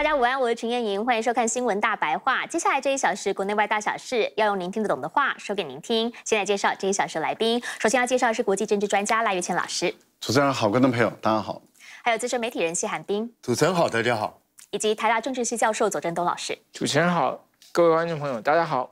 大家午安，我是陈燕莹，欢迎收看《新闻大白话》。接下来这一小时，国内外大小事要用您听得懂的话说给您听。现在介绍这一小时来宾，首先要介绍的是国际政治专家赖月倩老师。主持人好，观众朋友大家好。还有资深媒体人谢寒冰。主持人好，大家好。以及台大政治系教授左正东老师。主持人好，各位观众朋友大家好。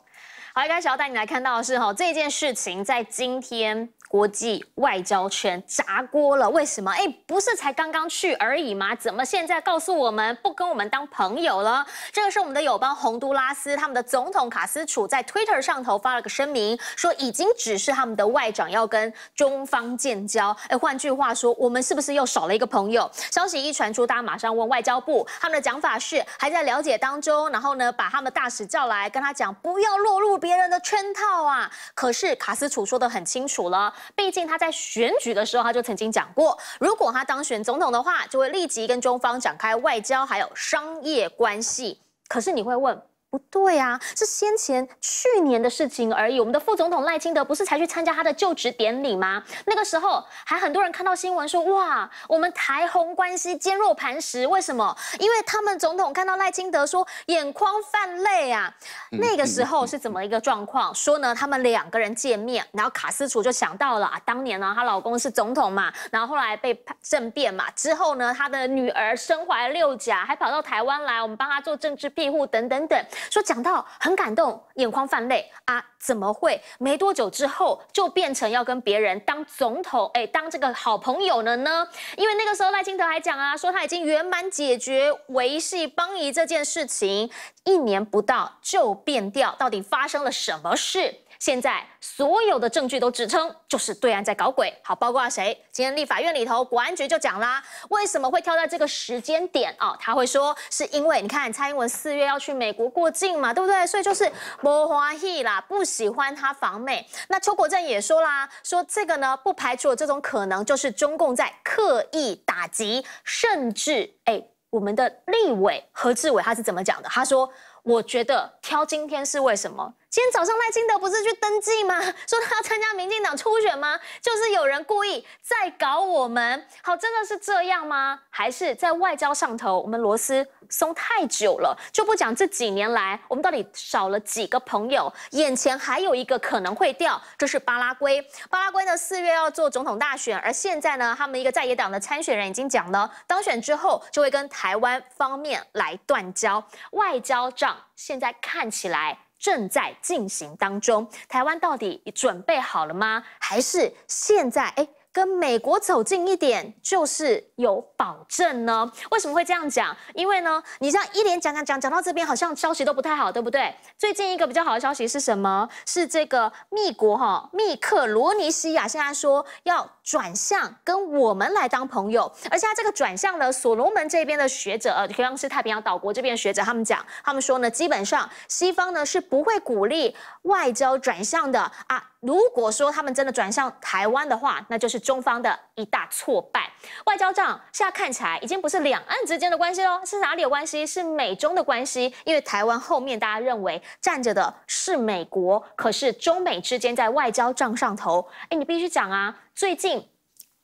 好，一开始要带你来看到的是哈，这件事情在今天。国际外交圈炸锅了，为什么？哎，不是才刚刚去而已吗？怎么现在告诉我们不跟我们当朋友了？这个是我们的友邦洪都拉斯，他们的总统卡斯楚在 Twitter 上头发了个声明，说已经指示他们的外长要跟中方建交。哎，换句话说，我们是不是又少了一个朋友？消息一传出，大家马上问外交部，他们的讲法是还在了解当中，然后呢，把他们大使叫来跟他讲，不要落入别人的圈套啊。可是卡斯楚说得很清楚了。毕竟他在选举的时候，他就曾经讲过，如果他当选总统的话，就会立即跟中方展开外交还有商业关系。可是你会问？不对啊，是先前去年的事情而已。我们的副总统赖清德不是才去参加他的就职典礼吗？那个时候还很多人看到新闻说，哇，我们台红关系坚若磐石。为什么？因为他们总统看到赖清德说眼眶泛泪啊。那个时候是怎么一个状况？说呢，他们两个人见面，然后卡斯楚就想到了啊，当年呢，她老公是总统嘛，然后后来被政变嘛，之后呢，她的女儿身怀六甲还跑到台湾来，我们帮她做政治庇护，等等等。说讲到很感动，眼眶泛泪啊！怎么会没多久之后就变成要跟别人当总统，哎，当这个好朋友了呢？因为那个时候赖清德还讲啊，说他已经圆满解决维系邦怡这件事情，一年不到就变掉，到底发生了什么事？现在所有的证据都指称，就是对岸在搞鬼。好，包括谁？今天立法院里头，国安局就讲啦，为什么会挑在这个时间点？哦，他会说是因为你看，蔡英文四月要去美国过境嘛，对不对？所以就是不欢喜啦，不喜欢他访美。那邱国正也说啦，说这个呢，不排除有这种可能，就是中共在刻意打击。甚至，哎，我们的立委何志伟他是怎么讲的？他说，我觉得挑今天是为什么？今天早上赖清德不是去登记吗？说他要参加民进党初选吗？就是有人故意在搞我们。好，真的是这样吗？还是在外交上头，我们螺丝松太久了？就不讲这几年来我们到底少了几个朋友。眼前还有一个可能会掉，就是巴拉圭。巴拉圭呢，四月要做总统大选，而现在呢，他们一个在野党的参选人已经讲了，当选之后就会跟台湾方面来断交。外交账现在看起来。正在进行当中，台湾到底准备好了吗？还是现在哎，跟美国走近一点就是有保证呢？为什么会这样讲？因为呢，你这样一连讲讲讲讲到这边，好像消息都不太好，对不对？最近一个比较好的消息是什么？是这个密国哈，密克罗尼西亚现在说要。转向跟我们来当朋友，而且他这个转向呢，所罗门这边的学者，呃，同样是太平洋岛国这边学者，他们讲，他们说呢，基本上西方呢是不会鼓励外交转向的啊。如果说他们真的转向台湾的话，那就是中方的一大挫败。外交仗现在看起来已经不是两岸之间的关系喽，是哪里有关系？是美中的关系，因为台湾后面大家认为站着的是美国，可是中美之间在外交账上头，哎，你必须讲啊。最近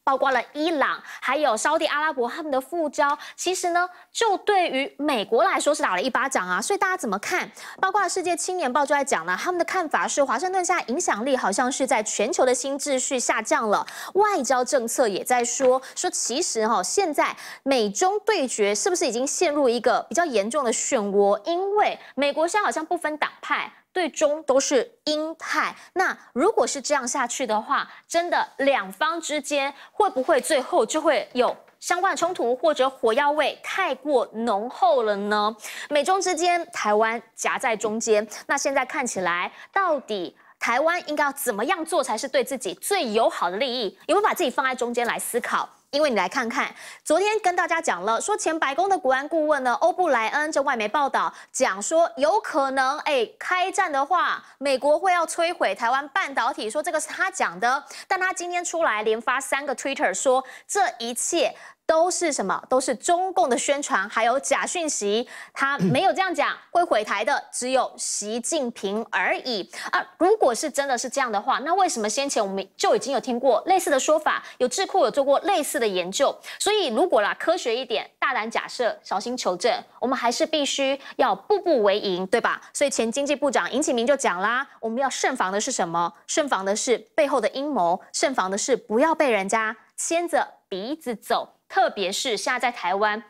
包括了伊朗，还有沙特阿拉伯他们的副交，其实呢，就对于美国来说是打了一巴掌啊。所以大家怎么看？包括《世界青年报》就在讲呢，他们的看法是，华盛顿现在影响力好像是在全球的新秩序下降了，外交政策也在说，说其实哈，现在美中对决是不是已经陷入一个比较严重的漩涡？因为美国现在好像不分党派。最终都是鹰派。那如果是这样下去的话，真的两方之间会不会最后就会有相关的冲突，或者火药味太过浓厚了呢？美中之间，台湾夹在中间。那现在看起来，到底台湾应该要怎么样做才是对自己最友好的利益？你会把自己放在中间来思考？因为你来看看，昨天跟大家讲了，说前白宫的国安顾问呢，欧布莱恩，这外媒报道讲说，有可能，哎，开战的话，美国会要摧毁台湾半导体，说这个是他讲的，但他今天出来连发三个 Twitter 说这一切。都是什么？都是中共的宣传，还有假讯息。他没有这样讲，会毁台的只有习近平而已。啊，如果是真的是这样的话，那为什么先前我们就已经有听过类似的说法？有智库有做过类似的研究。所以如果啦，科学一点，大胆假设，小心求证。我们还是必须要步步为营，对吧？所以前经济部长尹启明就讲啦，我们要慎防的是什么？慎防的是背后的阴谋，慎防的是不要被人家牵着鼻子走。特别是现在在台湾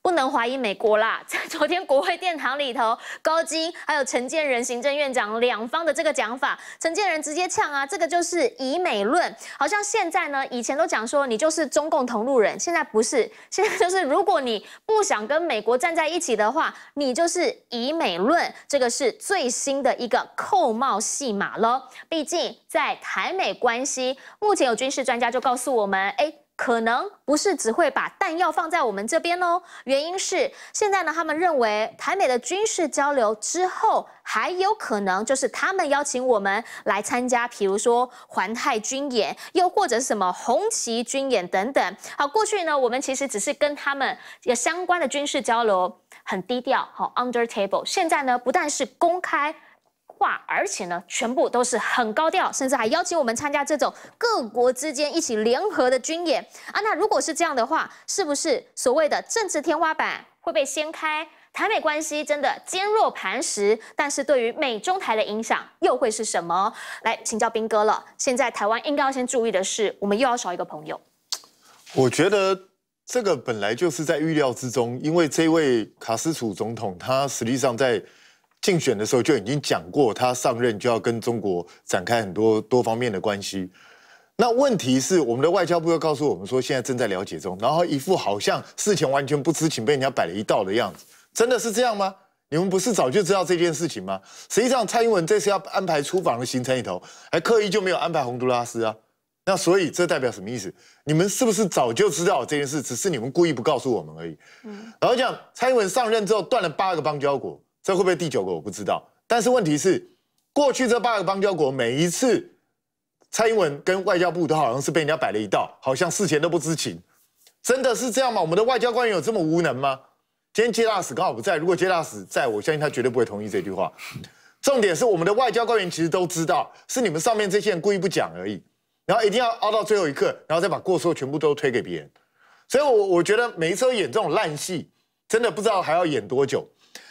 不能怀疑美国啦，在 昨天国会殿堂里头，高金还有陈建仁、行政院长两方的这个讲法，陈建仁直接呛啊，这个就是以美论，好像现在呢，以前都讲说你就是中共同路人，现在不是，现在就是如果你不想跟美国站在一起的话，你就是以美论，这个是最新的一个扣帽戏码了。毕竟在台美关系，目前有军事专家就告诉我们，哎。可能不是只会把弹药放在我们这边哦，原因是现在呢，他们认为台美的军事交流之后还有可能就是他们邀请我们来参加，比如说环太军演，又或者什么红旗军演等等。好，过去呢，我们其实只是跟他们相关的军事交流很低调，好 under table。现在呢，不但是公开。话，而且呢，全部都是很高调，甚至还邀请我们参加这种各国之间一起联合的军演啊。那如果是这样的话，是不是所谓的政治天花板会被掀开？台美关系真的坚若磐石，但是对于美中台的影响又会是什么？来请教斌哥了。现在台湾应该要先注意的是，我们又要少一个朋友。我觉得这个本来就是在预料之中，因为这位卡斯楚总统，他实际上在。竞选的时候就已经讲过，他上任就要跟中国展开很多多方面的关系。那问题是，我们的外交部又告诉我们说现在正在了解中，然后一副好像事前完全不知情，被人家摆了一道的样子。真的是这样吗？你们不是早就知道这件事情吗？实际上，蔡英文这次要安排出访的行程里头，还刻意就没有安排洪都拉斯啊。那所以这代表什么意思？你们是不是早就知道这件事，只是你们故意不告诉我们而已？嗯。然后讲蔡英文上任之后断了八个邦交国。这会不会第九个我不知道，但是问题是，过去这八个邦交国每一次，蔡英文跟外交部都好像是被人家摆了一道，好像事前都不知情，真的是这样吗？我们的外交官员有这么无能吗？今天杰大使刚好不在，如果杰大使在，我相信他绝对不会同意这句话。重点是我们的外交官员其实都知道，是你们上面这些人故意不讲而已，然后一定要熬到最后一刻，然后再把过错全部都推给别人。所以，我我觉得每一次演这种烂戏，真的不知道还要演多久。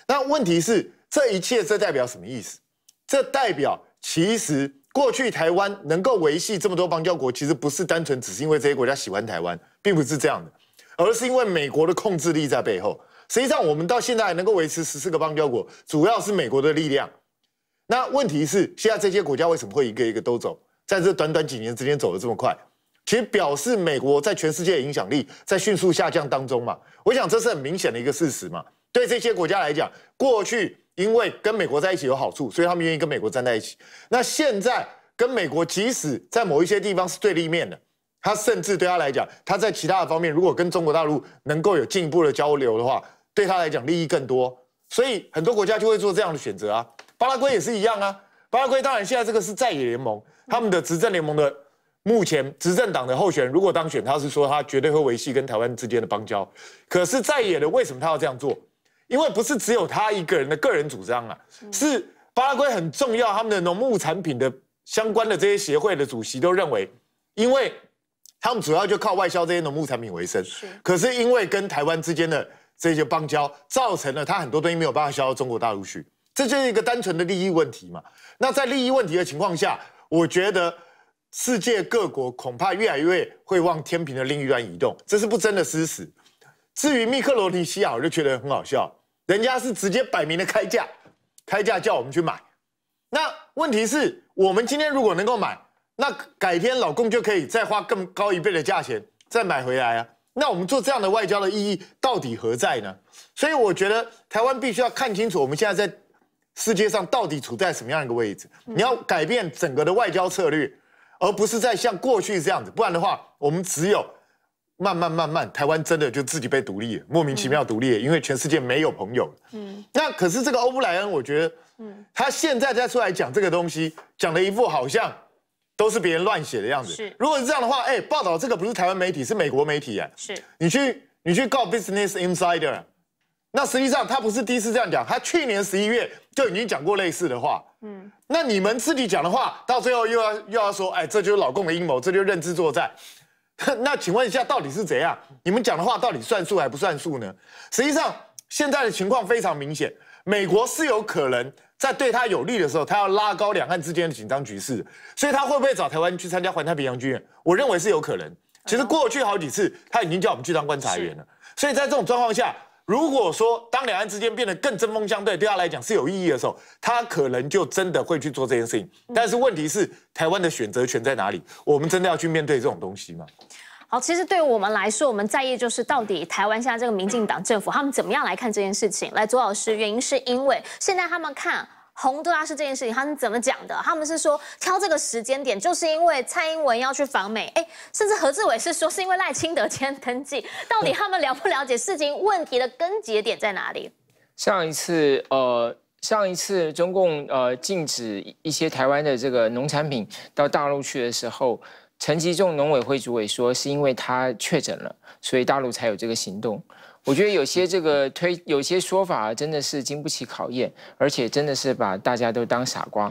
那问题是，这一切这代表什么意思？这代表其实过去台湾能够维系这么多邦交国，其实不是单纯只是因为这些国家喜欢台湾，并不是这样的，而是因为美国的控制力在背后。实际上，我们到现在还能够维持十四个邦交国，主要是美国的力量。那问题是，现在这些国家为什么会一个一个都走？在这短短几年之间走得这么快，其实表示美国在全世界影响力在迅速下降当中嘛？我想这是很明显的一个事实嘛？对这些国家来讲，过去因为跟美国在一起有好处，所以他们愿意跟美国站在一起。那现在跟美国即使在某一些地方是对立面的，他甚至对他来讲，他在其他的方面如果跟中国大陆能够有进一步的交流的话，对他来讲利益更多。所以很多国家就会做这样的选择啊。巴拉圭也是一样啊。巴拉圭当然现在这个是在野联盟，他们的执政联盟的目前执政党的候选人如果当选，他是说他绝对会维系跟台湾之间的邦交。可是在野的为什么他要这样做？因为不是只有他一个人的个人主张啊，是巴拉圭很重要，他们的农牧产品的相关的这些协会的主席都认为，因为他们主要就靠外销这些农牧产品为生，可是因为跟台湾之间的这些邦交，造成了他很多东西没有办法销到中国大陆去，这就是一个单纯的利益问题嘛。那在利益问题的情况下，我觉得世界各国恐怕越来越会往天平的另一端移动，这是不争的事实。至于密克罗尼西亚，我就觉得很好笑。人家是直接摆明的开价，开价叫我们去买。那问题是，我们今天如果能够买，那改天老公就可以再花更高一倍的价钱再买回来啊。那我们做这样的外交的意义到底何在呢？所以我觉得台湾必须要看清楚我们现在在世界上到底处在什么样一个位置。你要改变整个的外交策略，而不是在像过去这样子，不然的话，我们只有。慢慢慢慢，台湾真的就自己被独立，莫名其妙独立，因为全世界没有朋友。嗯，那可是这个欧布莱恩，我觉得，嗯，他现在再出来讲这个东西，讲的一副好像都是别人乱写的样子。是，如果是这样的话，哎，报道这个不是台湾媒体，是美国媒体啊。是，你去你去告 Business Insider，那实际上他不是第一次这样讲，他去年十一月就已经讲过类似的话。嗯，那你们自己讲的话，到最后又要又要说，哎，这就是老共的阴谋，这就是认知作战。那请问一下，到底是怎样？你们讲的话到底算数还不算数呢？实际上，现在的情况非常明显，美国是有可能在对他有利的时候，他要拉高两岸之间的紧张局势，所以他会不会找台湾去参加环太平洋军演？我认为是有可能。其实过去好几次，他已经叫我们去当观察员了。所以在这种状况下。如果说当两岸之间变得更针锋相对，对他来讲是有意义的时候，他可能就真的会去做这件事情。但是问题是，台湾的选择权在哪里？我们真的要去面对这种东西吗？好，其实对我们来说，我们在意就是到底台湾现在这个民进党政府他们怎么样来看这件事情？来，左老师，原因是因为现在他们看。洪都拉斯这件事情，他们怎么讲的？他们是说挑这个时间点，就是因为蔡英文要去访美，哎，甚至何志伟是说是因为赖清德签登记。到底他们了不了解事情问题的根结点在哪里？上一次，呃，上一次中共呃禁止一些台湾的这个农产品到大陆去的时候，陈吉仲农委会主委说是因为他确诊了，所以大陆才有这个行动。我觉得有些这个推有些说法真的是经不起考验，而且真的是把大家都当傻瓜。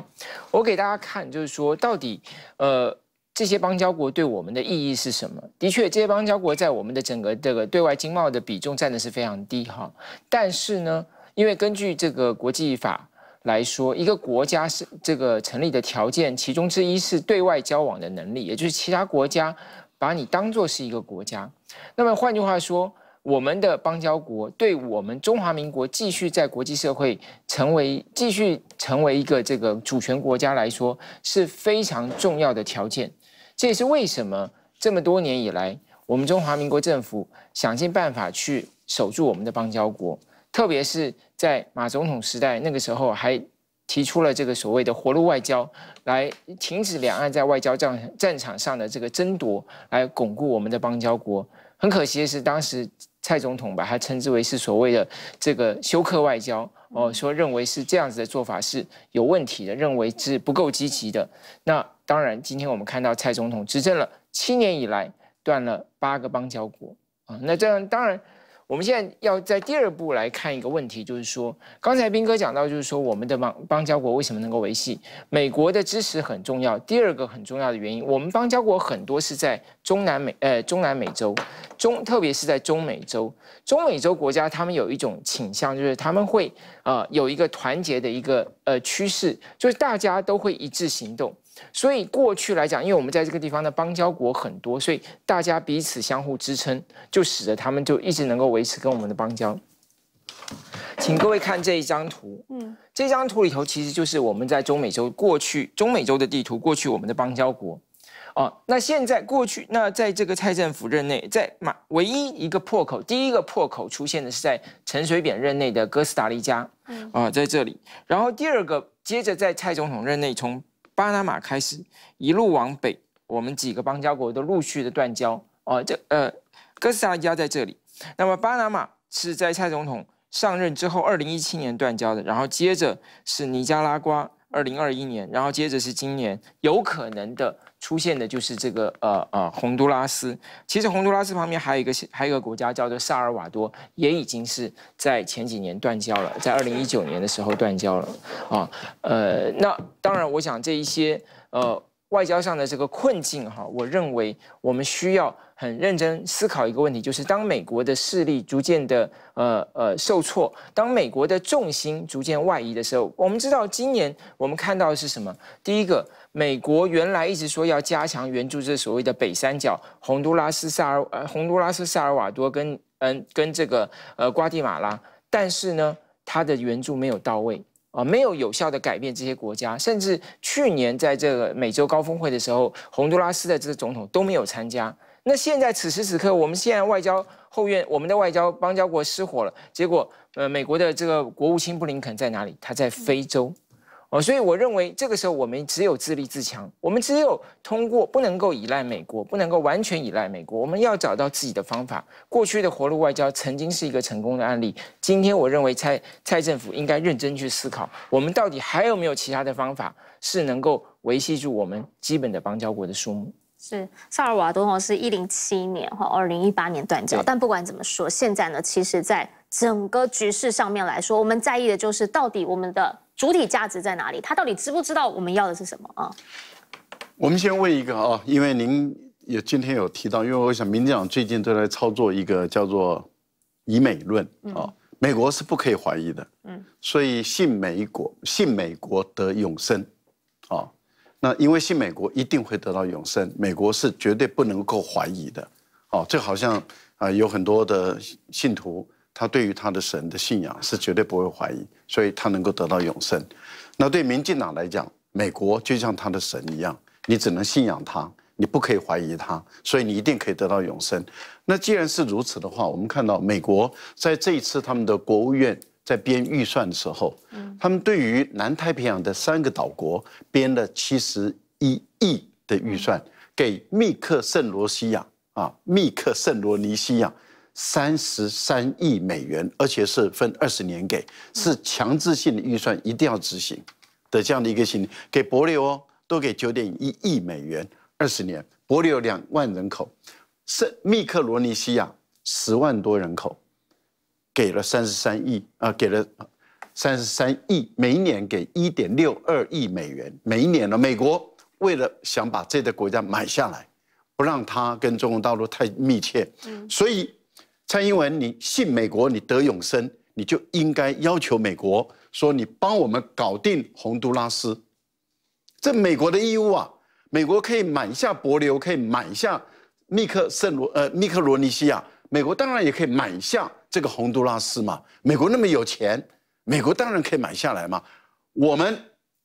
我给大家看，就是说到底，呃，这些邦交国对我们的意义是什么？的确，这些邦交国在我们的整个这个对外经贸的比重占的是非常低哈。但是呢，因为根据这个国际法来说，一个国家是这个成立的条件其中之一是对外交往的能力，也就是其他国家把你当做是一个国家。那么换句话说。我们的邦交国对我们中华民国继续在国际社会成为继续成为一个这个主权国家来说是非常重要的条件。这也是为什么这么多年以来，我们中华民国政府想尽办法去守住我们的邦交国，特别是在马总统时代那个时候还。提出了这个所谓的活路外交，来停止两岸在外交战战场上的这个争夺，来巩固我们的邦交国。很可惜的是，当时蔡总统把它称之为是所谓的这个休克外交，哦，说认为是这样子的做法是有问题的，认为是不够积极的。那当然，今天我们看到蔡总统执政了七年以来，断了八个邦交国啊，那这样当然。我们现在要在第二步来看一个问题，就是说，刚才斌哥讲到，就是说，我们的邦邦交国为什么能够维系？美国的支持很重要。第二个很重要的原因，我们邦交国很多是在中南美，呃，中南美洲，中，特别是在中美洲。中美洲国家他们有一种倾向，就是他们会呃有一个团结的一个呃趋势，就是大家都会一致行动。所以过去来讲，因为我们在这个地方的邦交国很多，所以大家彼此相互支撑，就使得他们就一直能够维持跟我们的邦交。请各位看这一张图，嗯，这张图里头其实就是我们在中美洲过去中美洲的地图，过去我们的邦交国，哦，那现在过去那在这个蔡政府任内，在马唯一一个破口，第一个破口出现的是在陈水扁任内的哥斯达黎加，啊，在这里，然后第二个接着在蔡总统任内从。巴拿马开始一路往北，我们几个邦交国都陆续的断交。哦，这呃，哥斯达黎加在这里。那么，巴拿马是在蔡总统上任之后，二零一七年断交的。然后接着是尼加拉瓜。二零二一年，然后接着是今年有可能的出现的就是这个呃呃洪都拉斯。其实洪都拉斯旁边还有一个还有一个国家叫做萨尔瓦多，也已经是在前几年断交了，在二零一九年的时候断交了啊。呃，那当然，我想这一些呃。外交上的这个困境，哈，我认为我们需要很认真思考一个问题，就是当美国的势力逐渐的，呃呃受挫，当美国的重心逐渐外移的时候，我们知道今年我们看到的是什么？第一个，美国原来一直说要加强援助这所谓的北三角——洪都拉斯、萨尔、洪都拉斯、萨尔瓦多跟嗯跟这个呃瓜地马拉，但是呢，它的援助没有到位。啊，没有有效的改变这些国家，甚至去年在这个美洲高峰会的时候，洪都拉斯的这个总统都没有参加。那现在此时此刻，我们现在外交后院，我们的外交邦交国失火了。结果，呃，美国的这个国务卿布林肯在哪里？他在非洲。所以我认为，这个时候我们只有自立自强，我们只有通过不能够依赖美国，不能够完全依赖美国，我们要找到自己的方法。过去的活路外交曾经是一个成功的案例，今天我认为蔡蔡政府应该认真去思考，我们到底还有没有其他的方法是能够维系住我们基本的邦交国的数目？是萨尔瓦多哈是一零七年和二零一八年断交，但不管怎么说，现在呢，其实在整个局势上面来说，我们在意的就是到底我们的。主体价值在哪里？他到底知不知道我们要的是什么啊？我们先问一个啊，因为您也今天有提到，因为我想民进党最近都在操作一个叫做“以美论”啊，美国是不可以怀疑的，嗯，所以信美国，信美国得永生，啊，那因为信美国一定会得到永生，美国是绝对不能够怀疑的，哦，这好像啊有很多的信徒。他对于他的神的信仰是绝对不会怀疑，所以他能够得到永生。那对民进党来讲，美国就像他的神一样，你只能信仰他，你不可以怀疑他，所以你一定可以得到永生。那既然是如此的话，我们看到美国在这一次他们的国务院在编预算的时候，他们对于南太平洋的三个岛国编了七十一亿的预算给密克圣罗西亚啊，密克圣罗尼西亚。三十三亿美元，而且是分二十年给，是强制性的预算，一定要执行的这样的一个心理。给波利哦，都给九点一亿美元，二十年，波利有两万人口，是密克罗尼西亚十万多人口，给了三十三亿啊，给了三十三亿，每一年给一点六二亿美元，每一年呢，美国为了想把这个国家买下来，不让它跟中国大陆太密切，所以。蔡英文，你信美国，你得永生，你就应该要求美国说，你帮我们搞定洪都拉斯，这美国的义务啊！美国可以买下伯琉，可以买下密克圣罗呃密克罗尼西亚，美国当然也可以买下这个洪都拉斯嘛！美国那么有钱，美国当然可以买下来嘛！我们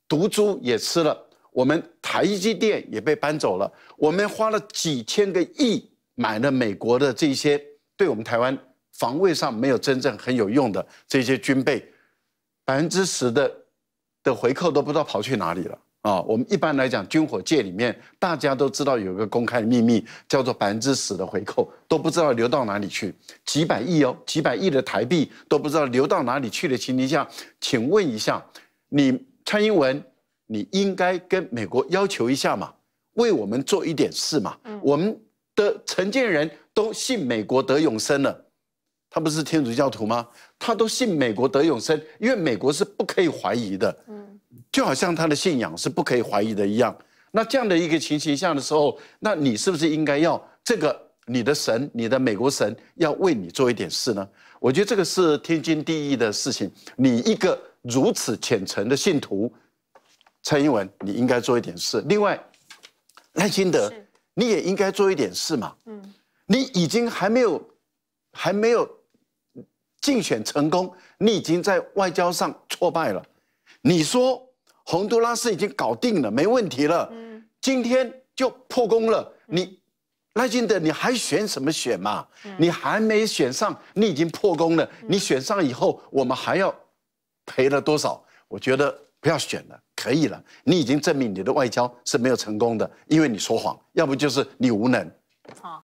毒猪也吃了，我们台积电也被搬走了，我们花了几千个亿买了美国的这些。对我们台湾防卫上没有真正很有用的这些军备，百分之十的的回扣都不知道跑去哪里了啊！我们一般来讲，军火界里面大家都知道有一个公开的秘密，叫做百分之十的回扣都不知道流到哪里去，几百亿哦，几百亿的台币都不知道流到哪里去的情况下，请问一下，你蔡英文，你应该跟美国要求一下嘛，为我们做一点事嘛？我们的承建人。都信美国得永生了，他不是天主教徒吗？他都信美国得永生，因为美国是不可以怀疑的，嗯，就好像他的信仰是不可以怀疑的一样。那这样的一个情形下的时候，那你是不是应该要这个你的神，你的美国神，要为你做一点事呢？我觉得这个是天经地义的事情。你一个如此虔诚的信徒，蔡英文，你应该做一点事。另外，赖清德，你也应该做一点事嘛，嗯。你已经还没有，还没有竞选成功，你已经在外交上挫败了。你说洪都拉斯已经搞定了，没问题了。嗯，今天就破功了。你赖金德，你还选什么选嘛？你还没选上，你已经破功了。你选上以后，我们还要赔了多少？我觉得不要选了，可以了。你已经证明你的外交是没有成功的，因为你说谎，要不就是你无能。好。